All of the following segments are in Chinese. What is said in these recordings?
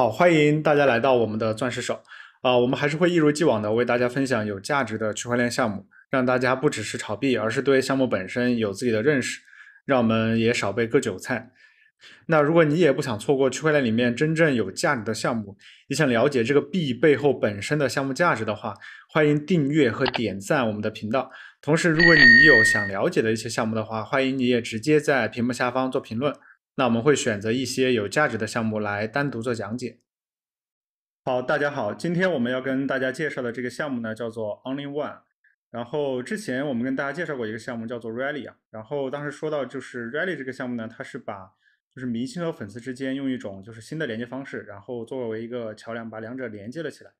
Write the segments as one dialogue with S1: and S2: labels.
S1: 好，欢迎大家来到我们的钻石手，啊，我们还是会一如既往的为大家分享有价值的区块链项目，让大家不只是炒币，而是对项目本身有自己的认识，让我们也少被割韭菜。那如果你也不想错过区块链里面真正有价值的项目，你想了解这个币背后本身的项目价值的话，欢迎订阅和点赞我们的频道。同时，如果你有想了解的一些项目的话，欢迎你也直接在屏幕下方做评论。那我们会选择一些有价值的项目来单独做讲解。好，大家好，今天我们要跟大家介绍的这个项目呢，叫做 Only One。然后之前我们跟大家介绍过一个项目叫做 Rally 啊。然后当时说到就是 Rally 这个项目呢，它是把就是明星和粉丝之间用一种就是新的连接方式，然后作为一个桥梁把两者连接了起来。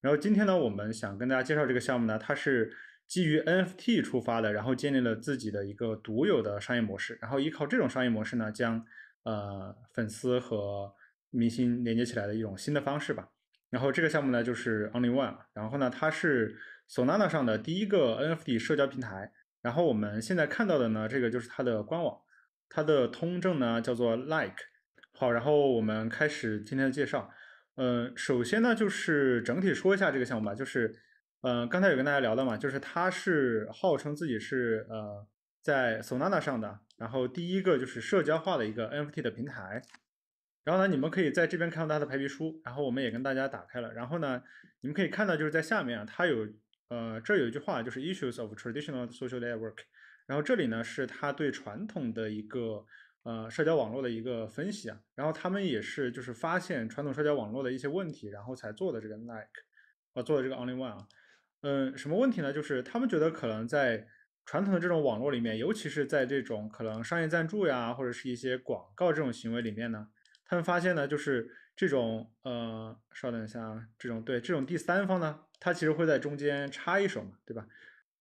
S1: 然后今天呢，我们想跟大家介绍这个项目呢，它是基于 NFT 出发的，然后建立了自己的一个独有的商业模式，然后依靠这种商业模式呢，将呃，粉丝和明星连接起来的一种新的方式吧。然后这个项目呢，就是 Only One。然后呢，它是 Solana 上的第一个 NFT 社交平台。然后我们现在看到的呢，这个就是它的官网。它的通证呢，叫做 Like。好，然后我们开始今天的介绍。嗯，首先呢，就是整体说一下这个项目吧。就是，嗯，刚才有跟大家聊到嘛，就是它是号称自己是呃。在 Solana 上的，然后第一个就是社交化的一个 NFT 的平台，然后呢，你们可以在这边看到它的排比书，然后我们也跟大家打开了，然后呢，你们可以看到就是在下面啊，它有呃，这有一句话就是 Issues of traditional social network，然后这里呢是它对传统的一个呃社交网络的一个分析啊，然后他们也是就是发现传统社交网络的一些问题，然后才做的这个 n k e 啊做的这个 Only One 啊，嗯，什么问题呢？就是他们觉得可能在传统的这种网络里面，尤其是在这种可能商业赞助呀，或者是一些广告这种行为里面呢，他们发现呢，就是这种呃，稍等一下，这种对这种第三方呢，他其实会在中间插一手嘛，对吧？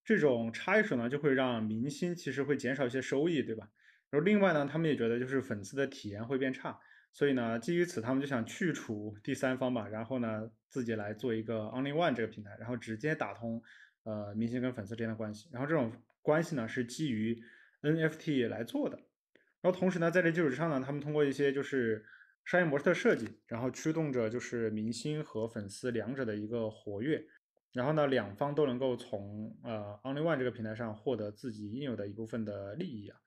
S1: 这种插一手呢，就会让明星其实会减少一些收益，对吧？然后另外呢，他们也觉得就是粉丝的体验会变差，所以呢，基于此，他们就想去除第三方吧，然后呢，自己来做一个 OnlyOne 这个平台，然后直接打通。呃，明星跟粉丝之间的关系，然后这种关系呢是基于 NFT 来做的，然后同时呢，在这基础之上呢，他们通过一些就是商业模式的设计，然后驱动着就是明星和粉丝两者的一个活跃，然后呢，两方都能够从呃 OnlyOne 这个平台上获得自己应有的一部分的利益啊，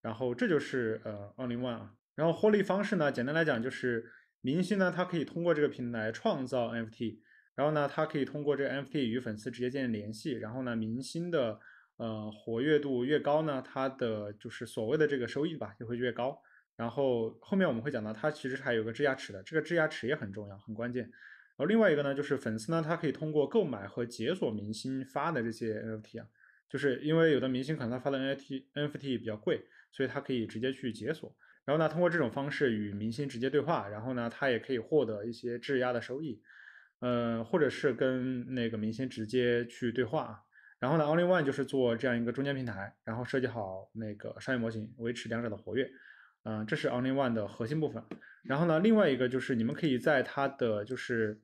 S1: 然后这就是呃 OnlyOne，啊。然后获利方式呢，简单来讲就是明星呢，他可以通过这个平台创造 NFT。然后呢，他可以通过这个 NFT 与粉丝直接建立联系。然后呢，明星的呃活跃度越高呢，他的就是所谓的这个收益吧，就会越高。然后后面我们会讲到，它其实还有个质押池的，这个质押池也很重要、很关键。然后另外一个呢，就是粉丝呢，他可以通过购买和解锁明星发的这些 NFT 啊，就是因为有的明星可能他发的 NFT NFT 比较贵，所以他可以直接去解锁。然后呢，通过这种方式与明星直接对话，然后呢，他也可以获得一些质押的收益。呃，或者是跟那个明星直接去对话，然后呢，OnlyOne 就是做这样一个中间平台，然后设计好那个商业模型，维持两者的活跃，嗯，这是 OnlyOne 的核心部分。然后呢，另外一个就是你们可以在它的就是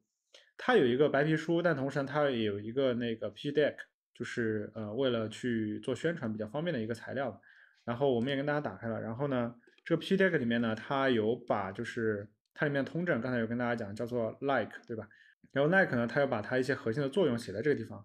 S1: 它有一个白皮书，但同时它也有一个那个 P deck，就是呃为了去做宣传比较方便的一个材料。然后我们也跟大家打开了。然后呢，这个 P deck 里面呢，它有把就是它里面通证刚才有跟大家讲叫做 Like，对吧？然后 Nike 呢，它又把它一些核心的作用写在这个地方。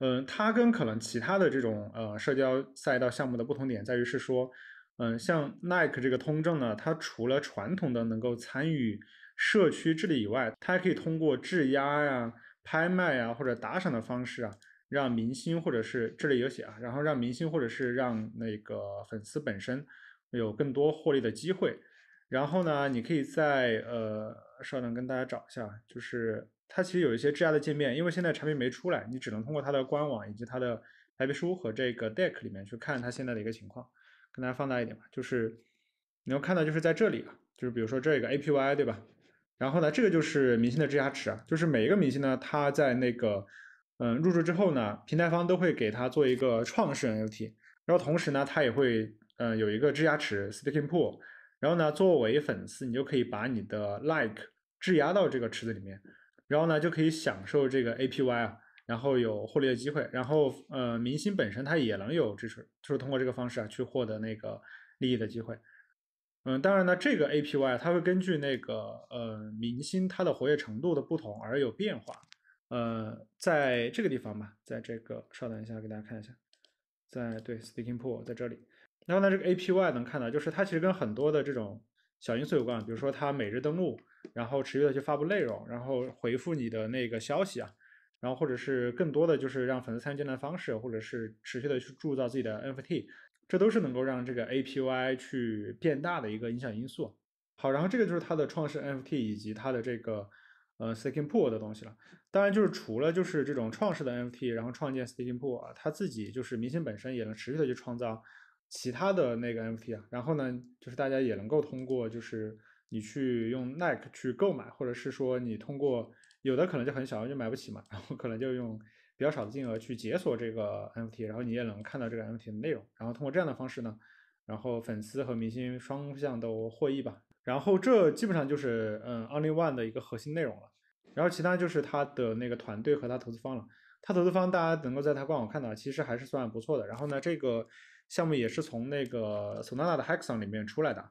S1: 嗯，它跟可能其他的这种呃社交赛道项目的不同点在于是说，嗯，像 Nike 这个通证呢，它除了传统的能够参与社区治理以外，它还可以通过质押呀、拍卖啊或者打赏的方式啊，让明星或者是这里有写啊，然后让明星或者是让那个粉丝本身有更多获利的机会。然后呢，你可以在呃，稍等，跟大家找一下，就是。它其实有一些质押的界面，因为现在产品没出来，你只能通过它的官网以及它的白皮书和这个 deck 里面去看它现在的一个情况。跟大家放大一点吧，就是你要看到就是在这里啊，就是比如说这个 A P Y 对吧？然后呢，这个就是明星的质押池啊，就是每一个明星呢，他在那个嗯入驻之后呢，平台方都会给他做一个创世 N U T，然后同时呢，他也会嗯有一个质押池，staking pool，然后呢，作为粉丝，你就可以把你的 like 质押到这个池子里面。然后呢，就可以享受这个 APY 啊，然后有获利的机会。然后呃，明星本身他也能有支持，就是通过这个方式啊，去获得那个利益的机会。嗯，当然呢，这个 APY 它会根据那个呃明星他的活跃程度的不同而有变化。呃，在这个地方吧，在这个稍等一下，给大家看一下，在对 Speaking Pool 在这里。然后呢，这个 APY 能看到，就是它其实跟很多的这种。小因素有关，比如说他每日登录，然后持续的去发布内容，然后回复你的那个消息啊，然后或者是更多的就是让粉丝参与进来的方式，或者是持续的去铸造自己的 NFT，这都是能够让这个 APY 去变大的一个影响因素。好，然后这个就是它的创世 NFT 以及它的这个呃 staking pool 的东西了。当然就是除了就是这种创世的 NFT，然后创建 staking pool 啊，他自己就是明星本身也能持续的去创造。其他的那个 MFT 啊，然后呢，就是大家也能够通过，就是你去用 Nike 去购买，或者是说你通过有的可能就很小，就买不起嘛，然后可能就用比较少的金额去解锁这个 MFT，然后你也能看到这个 MFT 的内容，然后通过这样的方式呢，然后粉丝和明星双向都获益吧。然后这基本上就是嗯 OnlyOne 的一个核心内容了，然后其他就是他的那个团队和他投资方了。他投资方大家能够在他官网看到，其实还是算不错的。然后呢，这个项目也是从那个 s o n a n a 的 Hexon 里面出来的。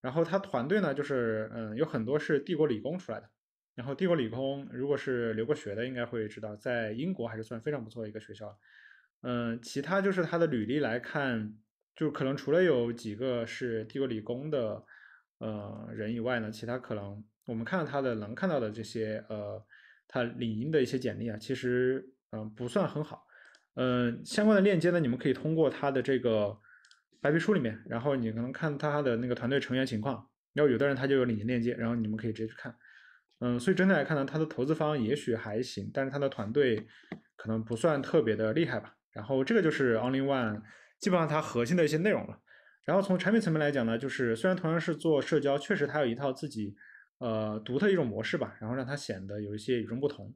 S1: 然后他团队呢，就是嗯，有很多是帝国理工出来的。然后帝国理工，如果是留过学的，应该会知道，在英国还是算非常不错的一个学校。嗯，其他就是他的履历来看，就可能除了有几个是帝国理工的呃人以外呢，其他可能我们看到他的能看到的这些呃，他领英的一些简历啊，其实。嗯，不算很好。嗯，相关的链接呢，你们可以通过它的这个白皮书里面，然后你可能看它的那个团队成员情况，然后有的人他就有领金链接，然后你们可以直接去看。嗯，所以整体来看呢，它的投资方也许还行，但是它的团队可能不算特别的厉害吧。然后这个就是 OnlyOne 基本上它核心的一些内容了。然后从产品层面来讲呢，就是虽然同样是做社交，确实它有一套自己呃独特一种模式吧，然后让它显得有一些与众不同。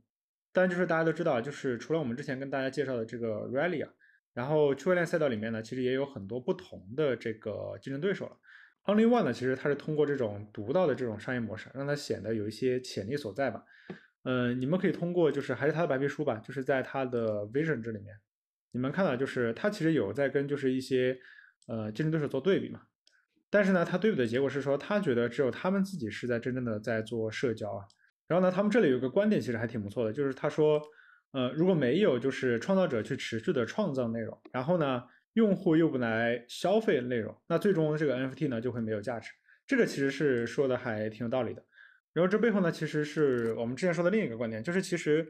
S1: 但就是大家都知道，就是除了我们之前跟大家介绍的这个 Rally 啊，然后区块链赛道里面呢，其实也有很多不同的这个竞争对手了。Only One 呢，其实它是通过这种独到的这种商业模式，让它显得有一些潜力所在吧。嗯，你们可以通过就是还是它的白皮书吧，就是在它的 Vision 这里面，你们看到就是它其实有在跟就是一些呃竞争对手做对比嘛。但是呢，它对比的结果是说，他觉得只有他们自己是在真正的在做社交啊。然后呢，他们这里有个观点其实还挺不错的，就是他说，呃，如果没有就是创造者去持续的创造内容，然后呢，用户又不来消费内容，那最终这个 NFT 呢就会没有价值。这个其实是说的还挺有道理的。然后这背后呢，其实是我们之前说的另一个观点，就是其实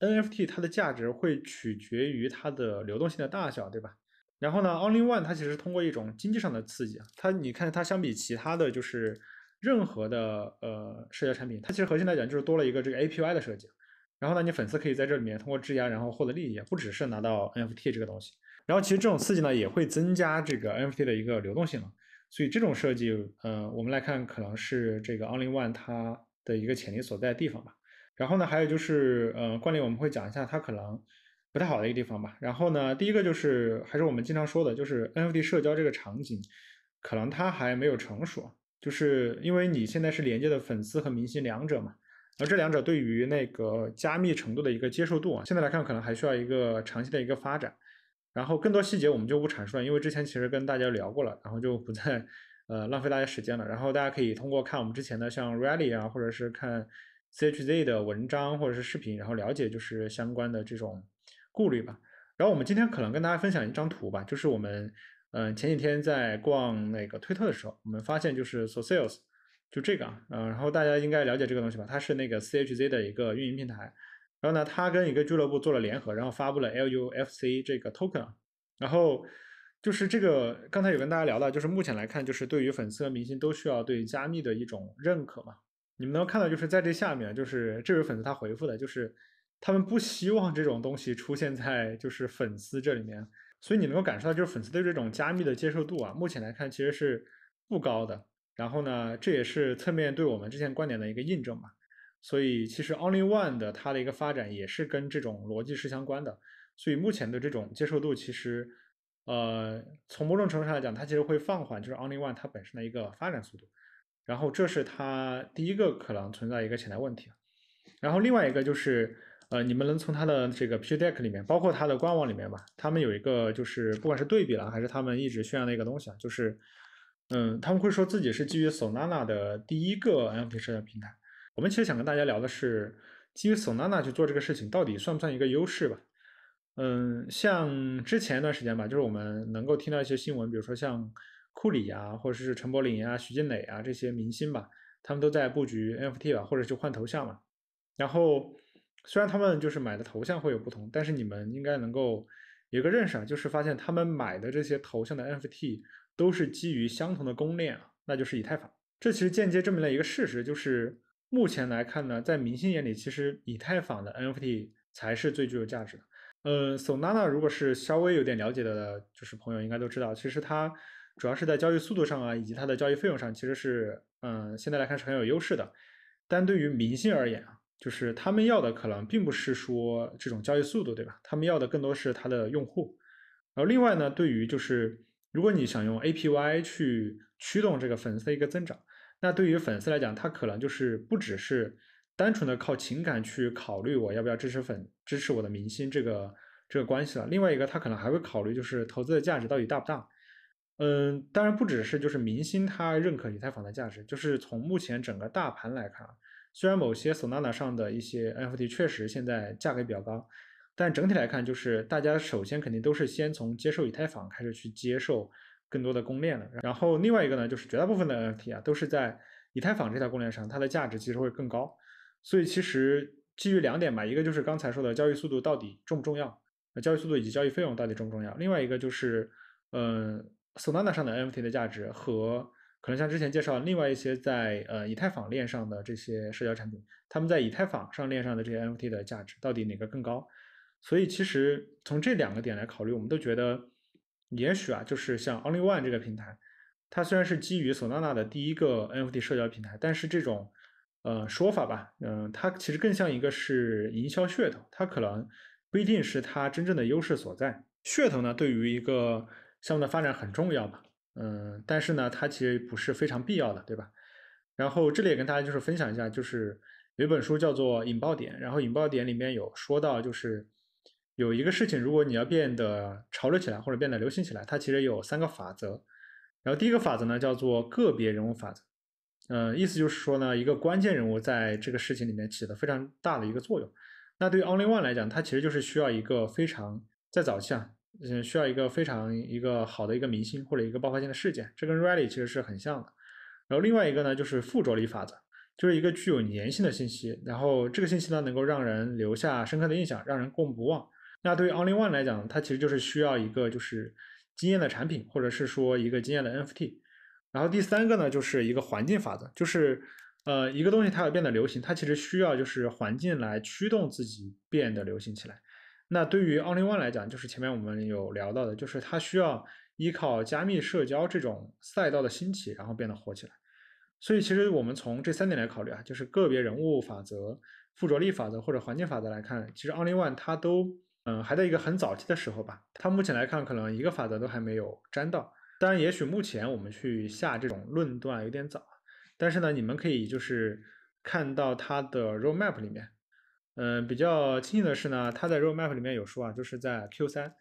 S1: NFT 它的价值会取决于它的流动性的大小，对吧？然后呢，Only One 它其实通过一种经济上的刺激啊，它你看它相比其他的就是。任何的呃社交产品，它其实核心来讲就是多了一个这个 A P i 的设计，然后呢，你粉丝可以在这里面通过质押，然后获得利益，不只是拿到 N F T 这个东西。然后其实这种刺激呢，也会增加这个 N F T 的一个流动性了。所以这种设计，呃，我们来看可能是这个 Only One 它的一个潜力所在地方吧。然后呢，还有就是呃，惯例我们会讲一下它可能不太好的一个地方吧。然后呢，第一个就是还是我们经常说的，就是 N F T 社交这个场景，可能它还没有成熟。就是因为你现在是连接的粉丝和明星两者嘛，而这两者对于那个加密程度的一个接受度啊，现在来看可能还需要一个长期的一个发展，然后更多细节我们就不阐述了，因为之前其实跟大家聊过了，然后就不再呃浪费大家时间了。然后大家可以通过看我们之前的像 Rally 啊，或者是看 CHZ 的文章或者是视频，然后了解就是相关的这种顾虑吧。然后我们今天可能跟大家分享一张图吧，就是我们。嗯，前几天在逛那个推特的时候，我们发现就是 Socials，就这个啊，嗯，然后大家应该了解这个东西吧？它是那个 CHZ 的一个运营平台，然后呢，它跟一个俱乐部做了联合，然后发布了 LUFc 这个 Token，然后就是这个刚才有跟大家聊到，就是目前来看，就是对于粉丝和明星都需要对加密的一种认可嘛？你们能看到就是在这下面，就是这位粉丝他回复的就是他们不希望这种东西出现在就是粉丝这里面。所以你能够感受到，就是粉丝对这种加密的接受度啊，目前来看其实是不高的。然后呢，这也是侧面对我们之前观点的一个印证吧。所以其实 Only One 的它的一个发展也是跟这种逻辑是相关的。所以目前的这种接受度，其实呃，从某种程度上来讲，它其实会放缓，就是 Only One 它本身的一个发展速度。然后这是它第一个可能存在一个潜在问题。然后另外一个就是。呃，你们能从它的这个 p u d e c k 里面，包括它的官网里面吧，他们有一个就是，不管是对比了还是他们一直宣扬的一个东西啊，就是，嗯，他们会说自己是基于 Solana 的第一个 NFT 社交平台。我们其实想跟大家聊的是，基于 Solana 去做这个事情，到底算不算一个优势吧？嗯，像之前一段时间吧，就是我们能够听到一些新闻，比如说像库里啊，或者是陈柏霖啊、徐静蕾啊这些明星吧，他们都在布局 NFT 吧，或者去换头像嘛，然后。虽然他们就是买的头像会有不同，但是你们应该能够有个认识啊，就是发现他们买的这些头像的 NFT 都是基于相同的公链啊，那就是以太坊。这其实间接证明了一个事实，就是目前来看呢，在明星眼里，其实以太坊的 NFT 才是最具有价值的。嗯，Solana 如果是稍微有点了解的，就是朋友应该都知道，其实它主要是在交易速度上啊，以及它的交易费用上，其实是嗯，现在来看是很有优势的。但对于明星而言啊。就是他们要的可能并不是说这种交易速度，对吧？他们要的更多是他的用户。然后另外呢，对于就是如果你想用 APY 去驱动这个粉丝的一个增长，那对于粉丝来讲，他可能就是不只是单纯的靠情感去考虑我要不要支持粉支持我的明星这个这个关系了。另外一个他可能还会考虑就是投资的价值到底大不大。嗯，当然不只是就是明星他认可以太坊的价值，就是从目前整个大盘来看啊。虽然某些 Solana 上的一些 NFT 确实现在价格比较高，但整体来看，就是大家首先肯定都是先从接受以太坊开始去接受更多的公链了。然后另外一个呢，就是绝大部分的 NFT 啊，都是在以太坊这条公链上，它的价值其实会更高。所以其实基于两点吧，一个就是刚才说的交易速度到底重不重要，交易速度以及交易费用到底重不重要。另外一个就是，嗯，Solana 上的 NFT 的价值和。可能像之前介绍，另外一些在呃以太坊链上的这些社交产品，他们在以太坊上链上的这些 NFT 的价值到底哪个更高？所以其实从这两个点来考虑，我们都觉得，也许啊，就是像 OnlyOne 这个平台，它虽然是基于索纳纳的第一个 NFT 社交平台，但是这种呃说法吧，嗯，它其实更像一个是营销噱头，它可能不一定是它真正的优势所在。噱头呢，对于一个项目的发展很重要吧。嗯，但是呢，它其实不是非常必要的，对吧？然后这里也跟大家就是分享一下，就是有一本书叫做《引爆点》，然后《引爆点》里面有说到，就是有一个事情，如果你要变得潮流起来或者变得流行起来，它其实有三个法则。然后第一个法则呢叫做个别人物法则，嗯，意思就是说呢，一个关键人物在这个事情里面起了非常大的一个作用。那对于 OnlyOne 来讲，它其实就是需要一个非常在早期啊。嗯，需要一个非常一个好的一个明星或者一个爆发性的事件，这跟 rally 其实是很像的。然后另外一个呢，就是附着力法则，就是一个具有粘性的信息，然后这个信息呢能够让人留下深刻的印象，让人过目不忘。那对于 only one 来讲，它其实就是需要一个就是经验的产品，或者是说一个经验的 NFT。然后第三个呢，就是一个环境法则，就是呃一个东西它要变得流行，它其实需要就是环境来驱动自己变得流行起来。那对于 OnlyOne 来讲，就是前面我们有聊到的，就是它需要依靠加密社交这种赛道的兴起，然后变得火起来。所以其实我们从这三点来考虑啊，就是个别人物法则、附着力法则或者环境法则来看，其实 OnlyOne 它都，嗯，还在一个很早期的时候吧。它目前来看，可能一个法则都还没有沾到。当然，也许目前我们去下这种论断有点早，但是呢，你们可以就是看到它的 roadmap 里面。嗯，比较庆幸的是呢，他在 Roadmap 里面有说啊，就是在 Q3，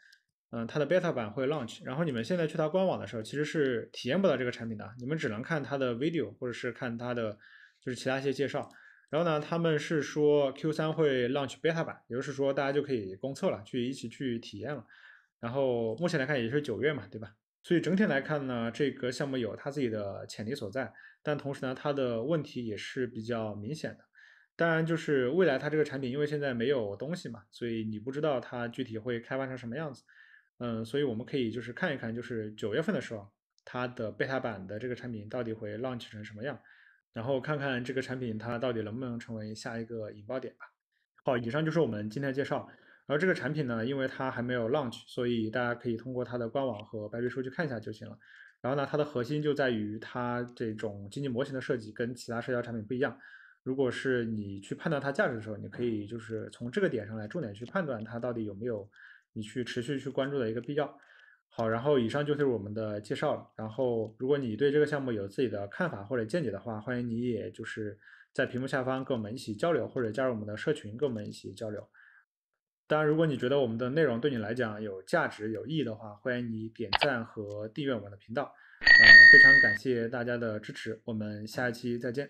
S1: 嗯，它的 Beta 版会 Launch。然后你们现在去他官网的时候，其实是体验不到这个产品的，你们只能看他的 Video 或者是看他的就是其他一些介绍。然后呢，他们是说 Q3 会 Launch Beta 版，也就是说大家就可以公测了，去一起去体验了。然后目前来看也是九月嘛，对吧？所以整体来看呢，这个项目有它自己的潜力所在，但同时呢，它的问题也是比较明显的。当然，就是未来它这个产品，因为现在没有东西嘛，所以你不知道它具体会开发成什么样子。嗯，所以我们可以就是看一看，就是九月份的时候，它的 beta 版的这个产品到底会 launch 成什么样，然后看看这个产品它到底能不能成为下一个引爆点吧。好，以上就是我们今天介绍。然后这个产品呢，因为它还没有 launch，所以大家可以通过它的官网和白皮书去看一下就行了。然后呢，它的核心就在于它这种经济模型的设计跟其他社交产品不一样。如果是你去判断它价值的时候，你可以就是从这个点上来重点去判断它到底有没有你去持续去关注的一个必要。好，然后以上就是我们的介绍。了。然后，如果你对这个项目有自己的看法或者见解的话，欢迎你也就是在屏幕下方跟我们一起交流，或者加入我们的社群跟我们一起交流。当然，如果你觉得我们的内容对你来讲有价值、有意义的话，欢迎你点赞和订阅我们的频道。呃，非常感谢大家的支持，我们下一期再见。